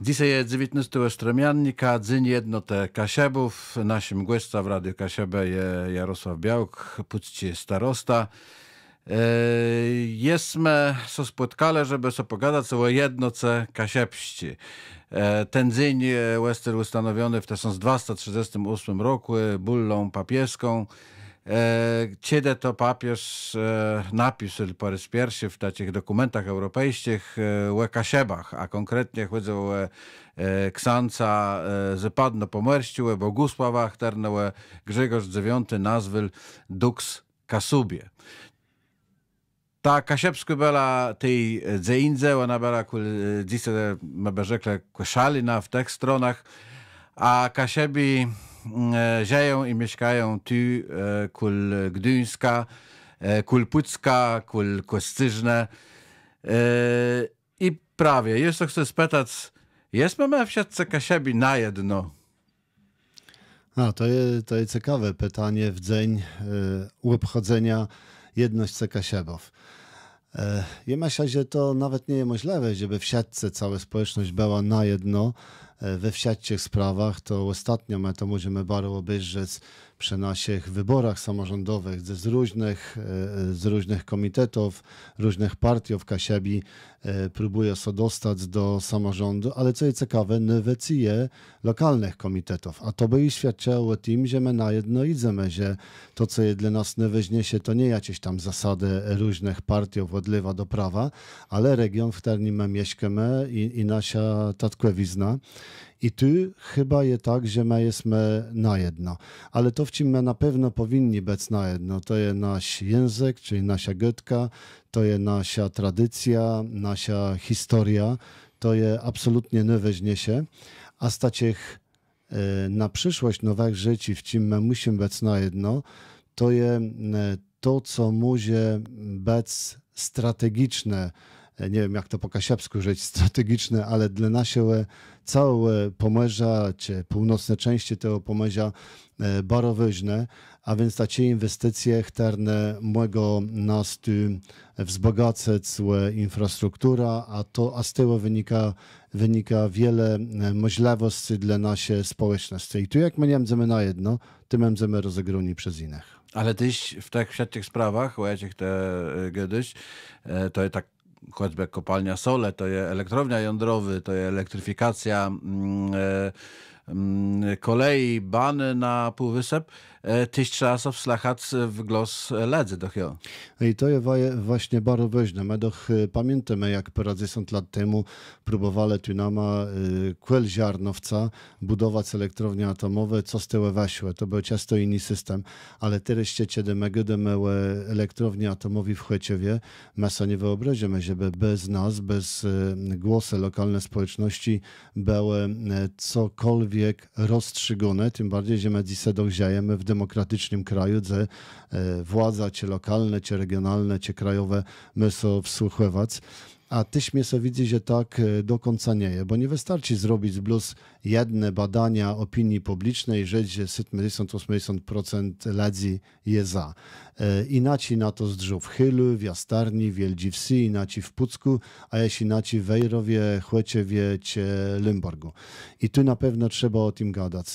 Dzisiaj jest 19 stremiannika, dzyń jedno te Kasiebów. Naszym gościa w Radio Kasiebę jest Jarosław Białk, pućcie starosta. E, Jesteśmy so spotkale, żeby so pogadać o jednoce kasiepści. E, ten dzień Wester ustanowiony w 1238 roku e, bullą papieską. Kiedy e, to papież e, napisał po raz pierwszy w takich dokumentach europejskich e, kasiebach, a konkretnie o ksanca zapadno pomerścił Bogusława Achternę Grzegorz IX nazwyl Dux Kasubie. Ta kasiebska była tej dzeindze, ona była dzisiaj, jak by rzekle, szalina w tych stronach, a kasiebi żyją e, i mieszkają tu e, kul Gdyńska, e, kul Pucka, kul Kostyżne. I prawie, jeszcze chcę spytać, jest mamy w siatce Kasiabi na jedno? No to jest, to jest ciekawe pytanie w dzień obchodzenia jedności Kasiabów. Ja myślę, że to nawet nie jest możliwe, żeby w siatce cała społeczność była na jedno, E, we wsiadczych sprawach, to ostatnio my to możemy bardzo obejrzeć przy naszych wyborach samorządowych z różnych, e, z różnych komitetów, różnych partii w Kasiebi e, próbuje się dostać do samorządu, ale co jest ciekawe, nie wecije lokalnych komitetów, a to by świadczyło o tym, że my na jedno idziemy, że to, co jest dla nas nie się, to nie jakieś tam zasady różnych partii od lewa do prawa, ale region, w którym my mieszkamy i, i nasza tatkwewizna i tu chyba je tak, że my jesteśmy na jedno, Ale to, w czym my na pewno powinni być na jedno. to je nasz język, czyli nasza gotka, to je nasza tradycja, nasza historia, to je absolutnie się. a ich e, na przyszłość nowych życi, w czym my musimy być na jedno, to je e, to, co może być strategiczne, nie wiem jak to po kasiapsku rzeć, strategiczne, ale dla naszego e, całe e, Pomorza, czy północne części tego Pomorza e, bardzo a więc takie inwestycje, chterne mogą nas tu wzbogacać infrastruktura, a to a z tego wynika, wynika wiele możliwości dla naszej społeczności. I tu jak my nie będziemy na jedno, tym będziemy rozegrani przez innych. Ale tyś w tych tak, wszystkich tych sprawach, o jakich te kiedyś, to jest tak choćby kopalnia Sole, to jest elektrownia jądrowy, to jest elektryfikacja mm, e, mm, kolei, bany na Półwysep. E, tysiąc osób szlachać e, w głos e, ledzy do chio. No I to jest właśnie bardzo ważne. My doch pamiętamy, jak paradzysant lat temu próbowali tu nama kłel ziarnowca budować elektrownie atomowe, co z tyłu weszło. To był ciasto inny system. Ale teraz kiedy my gdymeły elektrownie atomową w Chłeciewie, my sobie nie wyobrażamy, żeby bez nas, bez głosy lokalne społeczności były cokolwiek rozstrzygone, tym bardziej, że my dzisiaj dojrzejemy w demokratycznym kraju, gdzie e, władza, czy lokalne, czy regionalne, czy krajowe, my są wsłuchiwać a tyśmy se widzi, że tak e, do końca nie jest, bo nie wystarczy zrobić plus jedne badania opinii publicznej, rzecz, że 70-80% ludzi je za. E, inaczej na to zdrzu w Chylu, w Jastarni, w Jeldziwsi, inaczej w Pucku, a jeśli inaczej w Wejrowie, Chłeciewie czy Limburgu. I tu na pewno trzeba o tym gadać.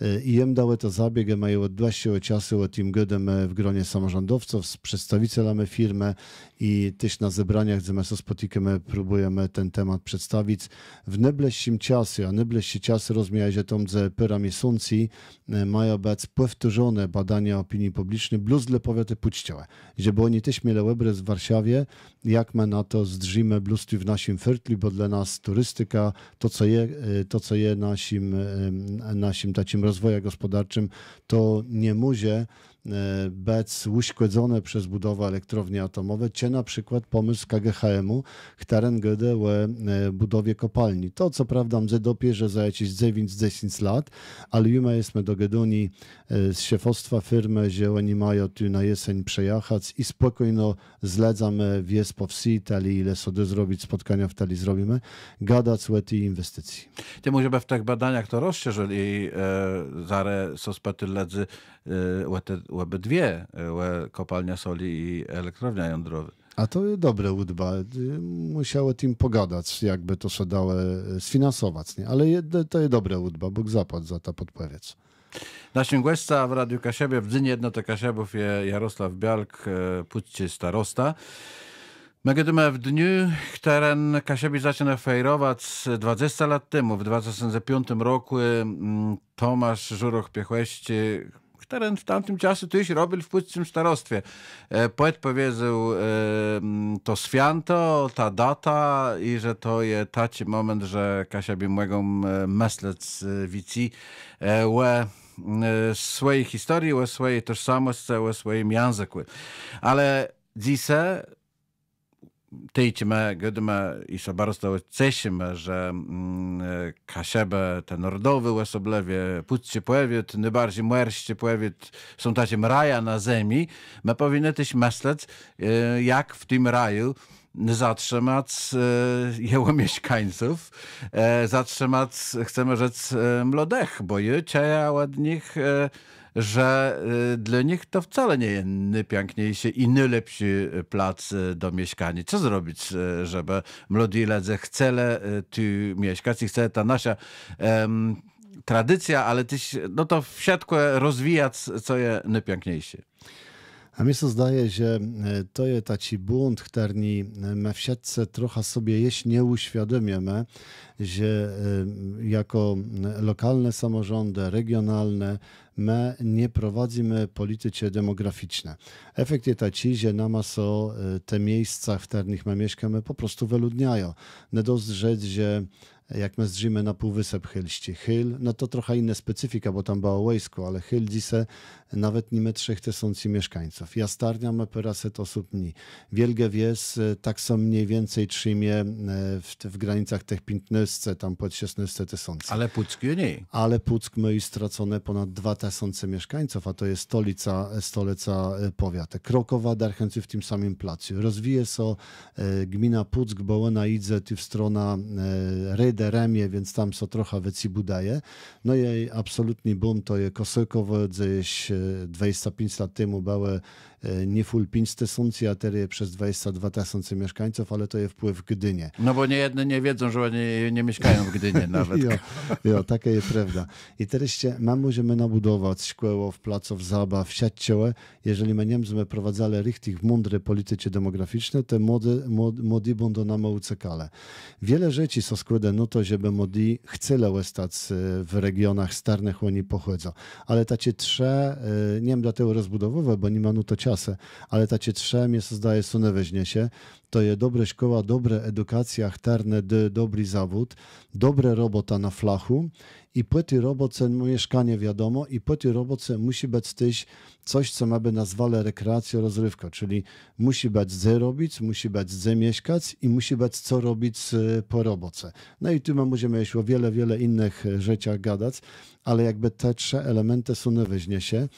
E, I jem dały to zabieg, mają od dłuższego czasu o tym gadamy w gronie samorządowców, z przedstawicielami firmy i też na zebraniach, gdzie my się spotykamy troszeczkę my próbujemy ten temat przedstawić. W nebleśim czasie, a nebleśi czasy rozmija się tom ze sunci, e, mają być powtórzone badania opinii publicznej plus dla powiaty puczciowe, żeby oni też mieli łebres w Warszawie, jak my na to zdrzymy blusty w naszym firtli, bo dla nas turystyka, to co je, e, to co je naszym, e, naszym takim rozwojem gospodarczym, to nie muzie E, bec uśkłedzone przez budowę elektrowni atomowe, czy na przykład pomysł KGHM-u, któren W, e, budowie kopalni. To co prawda mdze dopierze za jakieś 9-10 lat, ale juma jesteśmy do Gedoni e, z szefostwa firmy, że oni mają tu na jesień przejechać i spokojno zledzamy wies po wsi, tali ile sobie zrobić, spotkania w tali zrobimy, gadać o tej inwestycji. Ty może w tych badaniach to rozszerzyli e, zare sospety ledzy e, obydwie e, kopalnia soli i elektrownia jądrowa. A to dobre udba. Musiało tym pogadać, jakby to się dało e, sfinansować. Nie? Ale to jest dobre udba. Bóg zapłać za to podpowiedź. Naszym gościa w Radiu Kasiebie, w dniu Jednoty Kasiebów jest Jarosław Bialk, e, Pućcie Starosta. My gdymy w dniu, którym Kasiebie zaczyna fejrować 20 lat temu, w 2005 roku mm, Tomasz Żuroch Piechłeści teren w tamtym czasie już robił w płytczym starostwie. E, poet powiedział e, to święto, ta data i że to jest taki moment, że Kasia by mogą meslec e, wici, łe swojej historii, o swojej tożsamości, o swoim języku. Ale dzisiaj teiçime, gödüme işe barıstavu çeşime, że mm, kasiebe ten ordowy łesoblewie, pućcie poewiet, najbardziej muerście poewiet, są takie raja na ziemi, me powinny tyś myśleć, y, jak w tym raju zatrzymać y, jego mieszkańców, y, zatrzymać, chcemy rzec, mlodech, bo je ciała od nich że y, dla nich to wcale nie jest najpiękniejszy i najlepszy y, plac y, do mieszkania. Co zrobić, żeby młodzi ludzie chcieli tu mieszkać i chce ta nasza um, tradycja, ale tyś, no to w siatkę rozwijać, co jest najpiękniejsze. A mi się zdaje, że e, to jest taki bunt, który e, my siatce trochę sobie jeść nie uświadomimy, że e, jako lokalne samorządy, regionalne, my nie prowadzimy polityki demograficzne. Efekt jest taki, że nama są te miejsca, w których my mieszkamy, po prostu wyludniają. Nie dość, że jak mezrzymy na Półwysep Chylści. Chyl, no to trochę inna specyfika, bo tam Bałałejsku, ale Chyl nawet nie trzech tysięcy mieszkańców. Jastarnia ma peraset osób dni Wielge wies e, tak są mniej więcej trzymie e, w, w granicach tych piętnastce tam pod 16 tysięcy. Ale Puck nie. Ale Puck ma już stracone ponad dwa tysiące mieszkańców, a to jest stolica, e, stolica powiatu. Krokowa darchęcy w tym samym placu. Rozwije się so, gmina Puck, bo ona idzie w stronę Ryd deremie, więc tam co trochę vecí budaje. No jej absolutny boom to je Kosylkovo, gdzieś 25 lat temu były e, nie full 5 tysięcy, a teraz przez 22 tysiące mieszkańców, ale to je wpływ Gdynie. No bo nie jedne nie wiedzą, że oni nie mieszkają w Gdynie nawet. jo, jo, jest prawda. I teraz mam możemy nabudować szkło w placów zabaw, siatciołe. Jeżeli my Niemcy prowadzali richtig mądre polityce demograficzne, te młody, młody będą nam uciekali. Wiele rzeczy są składane no to, żeby modi chcyle stac y, w regionach z których oni pochodzą. Ale tacie trze, y, nie wiem dlatego rozbudowowe, bo nie ma no to czasu, ale tacie trze się zdaje że one weźmie się, to jest dobre szkoła, dobre edukacja, chterne, dobry zawód, dobre robota na flachu i po tej robocie mieszkanie wiadomo i po tej robocie musi być też coś, co mamy nazwale rekreacja, rozrywka, czyli musi być ze robić, musi być ze mieszkać i musi być co robić po robocie. No i tu możemy jeszcze o wiele, wiele innych rzeczach gadać, ale jakby te trzy elementy są wyźnie się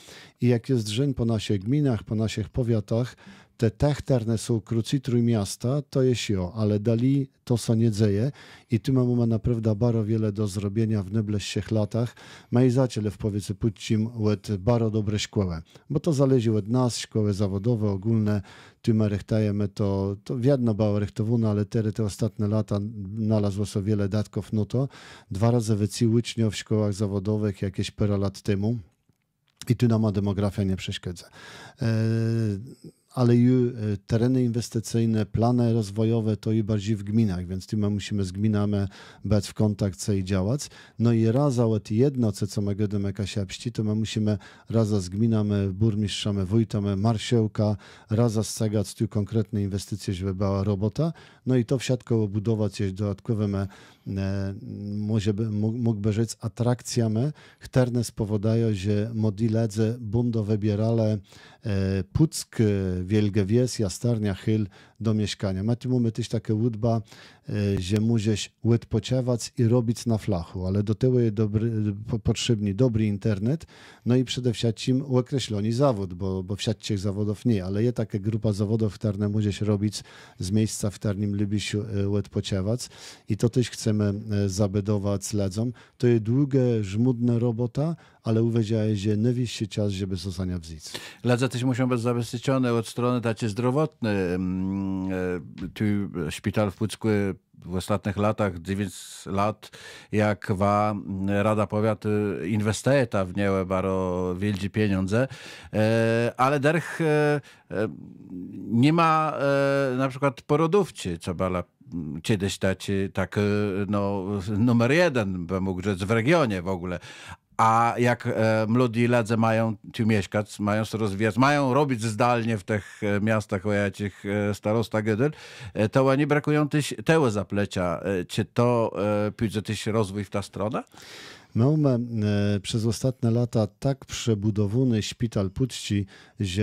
i jak jest drzeń po naszych gminach, po naszych powiatach, te techterne są kruci trójmiasta, to jest jo, ale dali to co nie dzieje i tu mamy naprawdę bardzo wiele do zrobienia w najbliższych latach. Majzaciele w powiecie Puccim łet bardzo dobre szkoły, bo to zależy od nas, szkoły zawodowe, ogólne, tu rechtajemy to, to wiadno bała rechtowuna, ale teraz te ostatnie lata nalazło się wiele datków no to. Dwa razy uczniów w szkołach zawodowych jakieś parę lat temu, i tu nam demografia nie przeszkadza. E, ale i e, tereny inwestycyjne, plany rozwojowe to i bardziej w gminach, więc tym musimy z gminami być w kontakcie i działać. No i razałet jedno, co co my gadamy jakaś to my musimy raza z gminami, burmistrzami, wójtami, marszałka, raza z cegać tu konkretne inwestycje, żeby była robota, no i to wsiadko budować jest dodatkowym e, może mógłby rzec atrakcjami, które spowodają, że młodzi ledzy będą wybierali e, Puck, Wielgewies, Jastarnia, Chyl do mieszkania. Macie mamy też takie łódba, że możesz łód pociewać i robić na flachu, ale do tego jest dobry, potrzebny dobry internet, no i przede wszystkim określony zawód, bo, bo wsiadcie zawodów nie, ale jest taka grupa zawodów, które możesz robić z miejsca, w Tarnim lubisz e, łód pociewać i to też chcemy e, zabedować ledzom. To jest długa, żmudna robota, ale uwiedziałeś, że nie wieście czas, żeby zostania w ZIC. Ledze też muszą być zabezpieczone od strony tacie zdrowotnej. Mm, e, tu szpital w Pucku w ostatnich latach, 9 lat, jak wa mm, Rada Powiatu inwestuje ta w niełe baro wielkie pieniądze, e, ale derch e, nie ma na przykład porodówcy, co la mm, kiedyś dać tak no, numer jeden, bym mógł rzec, w regionie w ogóle. A jak e, młodzi ludzie mają tu mieszkać, mają się rozwijać, mają robić zdalnie w tych e, miastach, o jakich e, starosta Gedel, e, to oni brakują tyś, tego zaplecia. Czy to e, pójdzie tyś rozwój w ta strona? Mamy e, przez ostatnie lata tak przebudowany szpital Puczci, że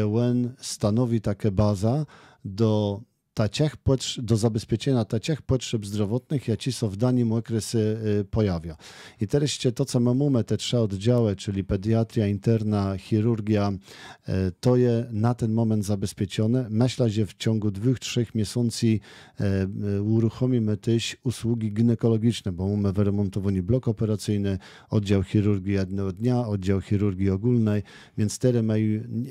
stanowi takie baza do тачах do zabezpieczenia ciech potrzeb zdrowotnych, ci są w danym okresie y, pojawia. I teraz to, co mamy, te trzy oddziały, czyli pediatria, interna, chirurgia, y, to je na ten moment zabezpieczone. Myślę, że w ciągu dwóch, trzech miesięcy y, uruchomimy też usługi ginekologiczne, bo mamy wyremontowany blok operacyjny, oddział chirurgii jednego dnia, oddział chirurgii ogólnej, więc teraz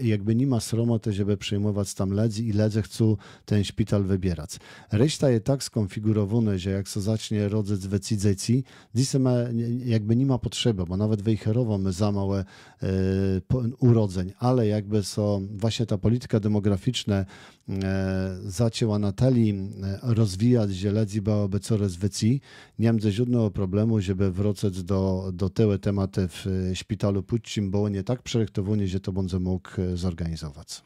jakby nie ma sromoty, żeby przyjmować tam ledzi i ledzy chcą ten szpital wybierać. Reszta jest tak skonfigurowana, że jak co zacznie rodzec decyzji, dzisiaj jakby nie ma potrzeby, bo nawet wyjcherowamy za małe e, urodzeń, ale jakby są właśnie ta polityka demograficzna e, zacięła Natalii e, rozwijać zieledzi byłoby coraz wyci, nie mam żadnego problemu, żeby wrócić do, do tyły tematy w e, szpitalu Puccim, bo nie tak przeryktowuję, że to będę mógł e, zorganizować.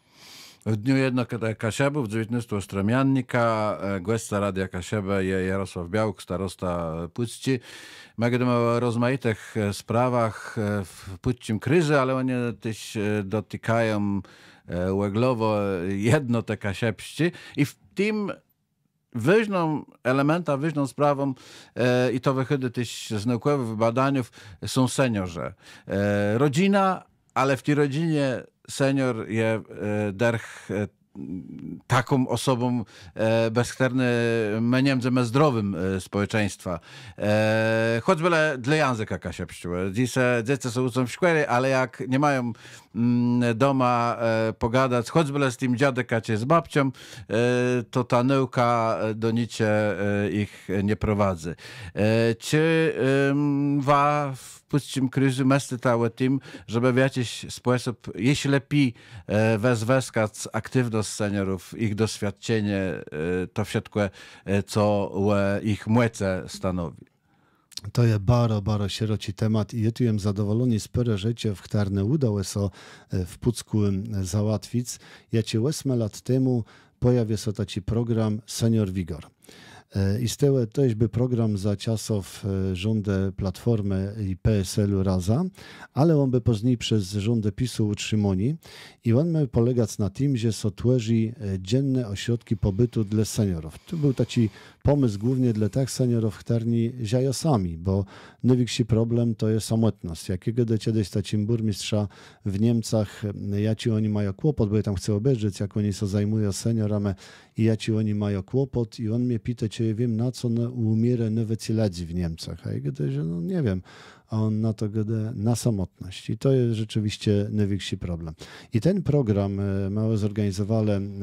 W dniu jednak Kasiabów, 19 Ostremiannika, e, Głesta Radia Kasiabę Jarosław Białk, starosta Płycci. Mówimy o rozmaitych e, sprawach e, w Płycim kryży, ale one też dotykają łeglowo jedno te Kasiebści. i w tym wyżną elementa, wyżną sprawą e, i to wychody tyś z naukowych badaniów są seniorzy. E, rodzina ale w tej rodzinie senior je e, derch e, taką osobą e, bezchterny meniem ze zdrowym społeczeństwa. Choć byle dla języka jakaś obściły. Dzisiaj dzieci są uczą w szkole, ale jak nie mają mm, doma pogadać, choć byle z tym dziadeka czy z babcią, to ta nauka do nicie ich nie prowadzi. Czy wa Puścimy kryzy, mesty tym, żeby w jakiś sposób, jeśli lepiej e, wezweskać aktywność seniorów, ich doświadczenie, e, to wszystko, e, co ich młece stanowi. To jest baro, baro sieroci temat i jestem zadowolony z pere życie w Ktarne udało się e, w Pucku załatwić. Ja cię 8 lat temu pojawił się taki program Senior Vigor. Istnieje też by program za czasów e, rządy Platformy i PSL-u Raza, ale on by później przez rządy PiSu utrzymani i on miał polegać na tym, że sotłeży e, dzienne ośrodki pobytu dla seniorów. Tu był taki pomysł głównie dla tych seniorów, którzy żyją sami, bo największy problem to jest samotność. Jakiego do ciebie stacim burmistrza w Niemcach, ci oni mają kłopot, bo ja tam chcę obejrzeć, jak oni się zajmują seniorami i ci oni mają kłopot i on mnie pita, się, wiem, na co umierę noweciladzi w Niemczech. A ja że, no nie wiem, a on na to gada na samotność. I to jest rzeczywiście największy problem. I ten program e, mało zorganizowaliśmy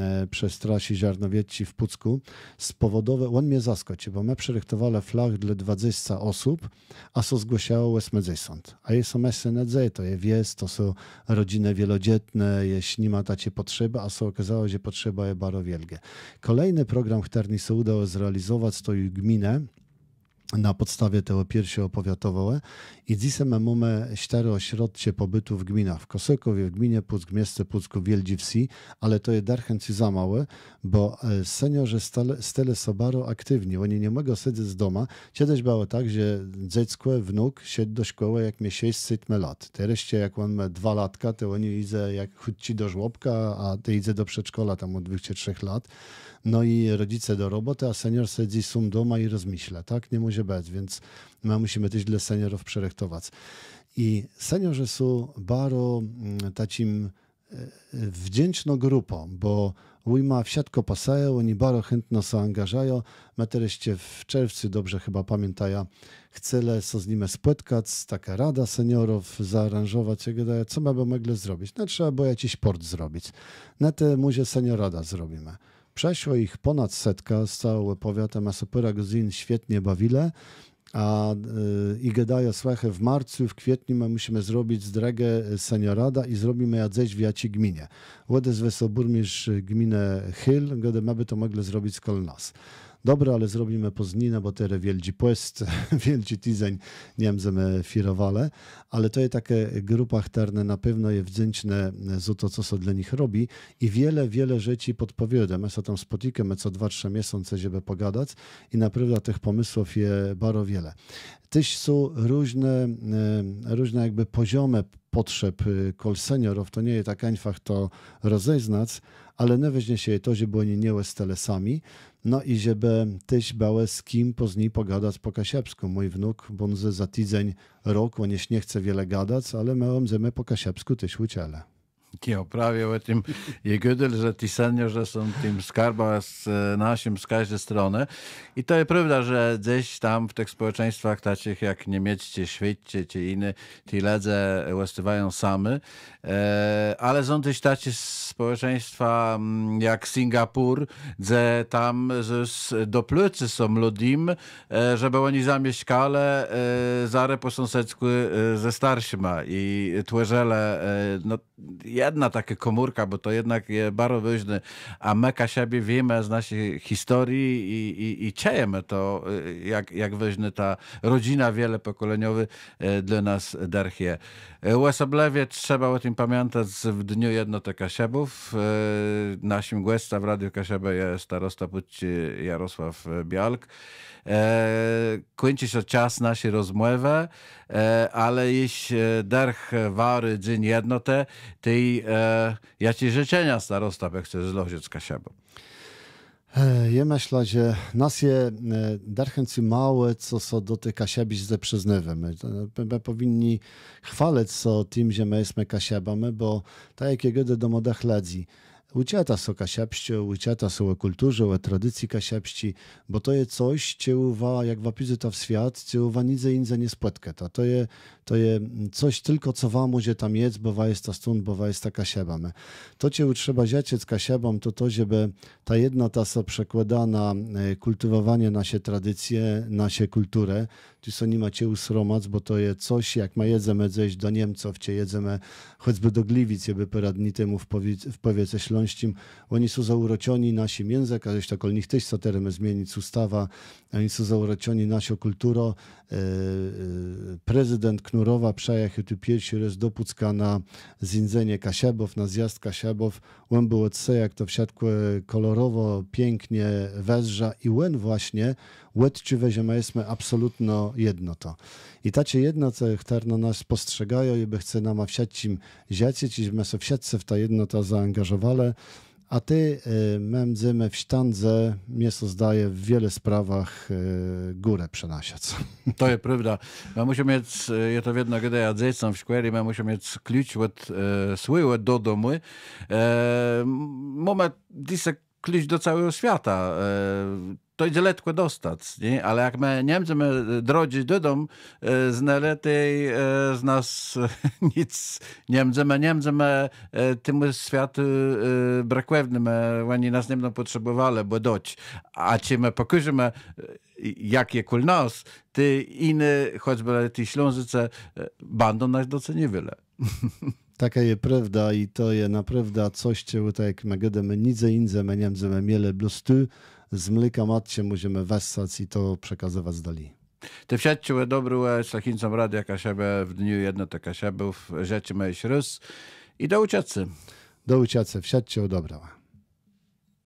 e, przez trasi Ziarnowieci w Pucku spowodował, on mnie zaskoczył, bo my przyrychtowali flag dla 20 osób, a co zgłosiało 80. A jest są SNZ, to je wies, to są rodziny wielodzietne, jeśli ma tacie potrzeby, a co okazało się potrzeba je bardzo wielgie. Kolejny program, który nie się udało zrealizować, to gminę, na podstawie tego pierwsze opowiatowały i dzisiaj mamy cztery ośrodki pobytu w gminach w Kosykowie, w gminie Puck, w mieście Pucku, Wielgi Wsi, ale to jest ci za małe, bo e, seniorzy stale, stale sobaro aktywni, oni nie mogą siedzieć z doma. Kiedyś było tak, że dziecko, wnuk siedzi do szkoły jak miesiąc 6 lat. Teraz jak on ma dwa latka, to oni idzie jak chodzi do żłobka, a ty idzie do przedszkola tam od czy trzech lat. No i rodzice do roboty, a senior siedzi sum doma i rozmyśla, tak? Nie może się więc my musimy tyś dla seniorów przerechtować. I seniorzy są bardzo mm, takim e, wdzięczną grupą, bo Ujma wsiadko pasają, oni bardzo chętno się angażają. My w czerwcu, dobrze chyba pamiętają, chcę co z nimi spłytkać, taka rada seniorów, zaaranżować, daje? co my by mogli zrobić? No trzeba było jakiś sport zrobić. Na te muzie seniorada zrobimy. Przeszło ich ponad setka z całego powiatem, a Superagozin świetnie bawile. A y, i gadają słechę w marcu, w kwietniu my musimy zrobić z dragę y, seniorada i zrobimy jadześ w jaci gminie. Łedes wesoburmistrz y, gminę Hill, gdyby to mogli zrobić z nas. Dobra, ale zrobimy pozdnina, bo teraz wielci płest, wielci tydzień Niemcemy firowale, ale to jest takie grupa terne na pewno je wdzięczne e, za to, co so dla nich robi i wiele, wiele rzeczy podpowiada. My tam spotykamy co dwa, trzy miesiące, żeby pogadać i naprawdę tych pomysłów je bardzo wiele. Tyś są różne, e, różne jakby poziomy potrzeb kol y, seniorów, to nie jest tak einfach to rozeznać, ale nie weźmie się to, że oni nie z telesami, no i żeby tyś bałe z kim później pogadać po kasiepsku, Mój wnuk, bo bonzy za tydzień, rok, on nie chce wiele gadać, ale miałem my po kasiepsku tyś uciele ki opravio o tym je że že tisanju, że są tym skarba z e, naszym z każdej strony. I to jest prawda, że gdzieś tam w tych społeczeństwach takich jak niemieckie, świeckie czy inne, ci ledze łastywają same. ale są też takie społeczeństwa jak Singapur, gdzie tam do doplucy są ludim, e, żeby oni zamieszkale e, zare po sąsiedzku ze starszyma i tłeżele, no ja jedna taka komórka, bo to jednak jest bardzo ważne, a my siebie wiemy z naszej historii i, i, i czujemy to, y, jak, jak ta rodzina wielopokoleniowa y, dla nas derchie. Łesoblewie trzeba o tym pamiętać w dniu jednoty Kasiebów. E, Naszym gościem w Radiu Kasiabę jest starosta Puci Jarosław Bialk. E, kończy się czas naszej rozmowy, e, ale jeśli derch wary dzień jednoty, tej ja ci życzenia starosta chcę złożyć z Kasiabą. Je myślę, że nas je e, darchęcy małe, co są dotyka siebie ze przyznywamy. My powinni chwaleć co tym, że my jesteśmy kasiabami, bo tak jak kiedy do modach ludzi, uciatās o kašapšću, uciatās o kulturze, o tradycji kašapści, bo to jest coś, cieuwa, jak ta w świat, cieuwa nidze inze nie spłetketa. To je, to je coś tylko, co wam może tam jest, wa jest ta stun, wa jest ta kasiabame. To cię trzeba ziaciec kasiabam, to to, żeby ta jedna tasa przekłada na e, kultywowanie nasie tradycje, nasie kulturę, tu są nie macie usromac, bo to je coś, jak ma jedzemy zejść do Niemców, cie jedzemy choćby do Gliwic, żeby poradni temu w powiece Śląskim, części oni są zauročeni naszym językiem, a jeśli też zmienić ustawa, oni są zauročeni naszą kulturą. E, e, prezydent Knurowa przejechał tu pierwszy raz do Pucka na zindzenie Kasiabow, na zjazd Kasiabow. łem było od jak to wsiadło e, kolorowo, pięknie, wezrza i łem właśnie odczuwać, że jesteśmy absolutno jedno to I tacie jedno jednota, która nas postrzegają, i jakby chce nam wszystkim ziacieć, i my się wszyscy w ta jednota zaangażowale a ty y, memdzymy w sztandze mnie zdaje w wiele sprawach y, górę przenasiać. To jest prawda. My musimy mieć, y, ja to jedno kiedy ja dziecem w szkole, my musimy mieć klucz od e, swój, do domu. E, mamy dzisiaj klucz do całego świata. E, to idzie letko dostać, nie? ale jak my Niemcy my e, drodzi dodą, e, z najlepiej e, z nas nic Niemcy, my Niemcy my tym światu brakłewnym, my oni nas nie będą potrzebowali, bo doć, a ci my pokurzymy jak kul nas, ty inny, choćby ty Ślążyce, będą nas doceniwyle. Taka je prawda i to je naprawdę coś, co tak jak my gadamy, nic indziej, my Niemcy my mieli blosty, z mleka matcie musimy wessać i to przekazywać z dali. Ty wsiadczyły dobry z takim radia siebie w dniu jedno taka siebie w rzeczy mojej rys i do uciecy. Do uciecy, wsiadcie odebrała.